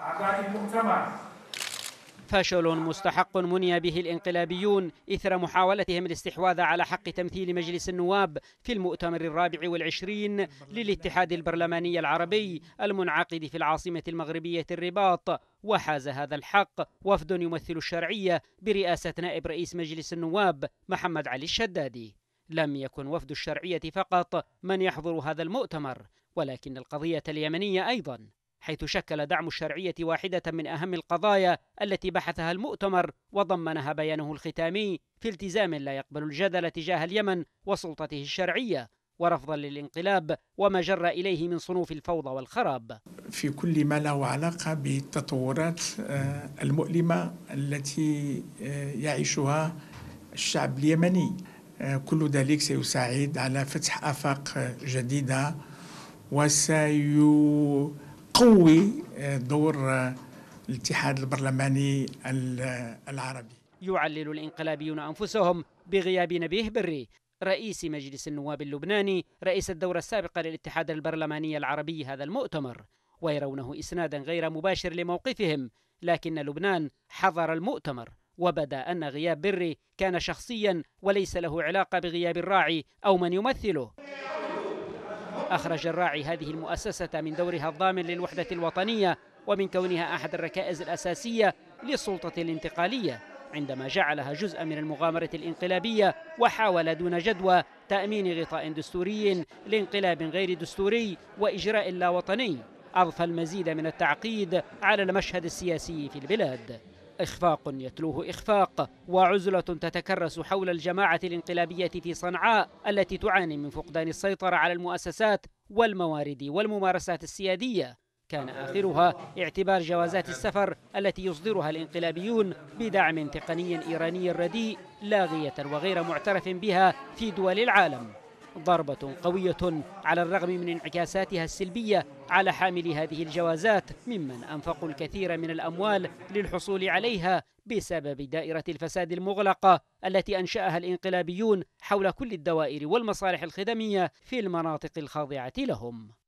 أعضاء المؤتمر فشل مستحق مني به الانقلابيون إثر محاولتهم الاستحواذ على حق تمثيل مجلس النواب في المؤتمر الرابع والعشرين للاتحاد البرلماني العربي المنعقد في العاصمة المغربية الرباط وحاز هذا الحق وفد يمثل الشرعية برئاسة نائب رئيس مجلس النواب محمد علي الشدادي لم يكن وفد الشرعية فقط من يحضر هذا المؤتمر ولكن القضية اليمنية أيضاً حيث شكل دعم الشرعية واحدة من أهم القضايا التي بحثها المؤتمر وضمنها بيانه الختامي في التزام لا يقبل الجدل تجاه اليمن وسلطته الشرعية ورفضا للانقلاب وما جر إليه من صنوف الفوضى والخراب في كل ما له علاقة بالتطورات آه، المؤلمة التي آه، يعيشها الشعب اليمني آه، كل ذلك سيساعد على فتح آفاق جديدة وسيساعد تقوي دور الاتحاد البرلماني العربي يعلل الانقلابيون أنفسهم بغياب نبيه بري رئيس مجلس النواب اللبناني رئيس الدورة السابقة للاتحاد البرلماني العربي هذا المؤتمر ويرونه إسنادا غير مباشر لموقفهم لكن لبنان حضر المؤتمر وبدا أن غياب بري كان شخصيا وليس له علاقة بغياب الراعي أو من يمثله أخرج الراعي هذه المؤسسة من دورها الضامن للوحدة الوطنية ومن كونها أحد الركائز الأساسية للسلطة الانتقالية عندما جعلها جزءا من المغامرة الانقلابية وحاول دون جدوى تأمين غطاء دستوري لانقلاب غير دستوري وإجراء لا وطني أضفى المزيد من التعقيد على المشهد السياسي في البلاد إخفاق يتلوه إخفاق وعزلة تتكرس حول الجماعة الانقلابية في صنعاء التي تعاني من فقدان السيطرة على المؤسسات والموارد والممارسات السيادية كان آخرها اعتبار جوازات السفر التي يصدرها الانقلابيون بدعم تقني إيراني رديء لاغية وغير معترف بها في دول العالم ضربة قوية على الرغم من انعكاساتها السلبية على حاملي هذه الجوازات ممن أنفقوا الكثير من الأموال للحصول عليها بسبب دائرة الفساد المغلقة التي أنشأها الانقلابيون حول كل الدوائر والمصالح الخدمية في المناطق الخاضعة لهم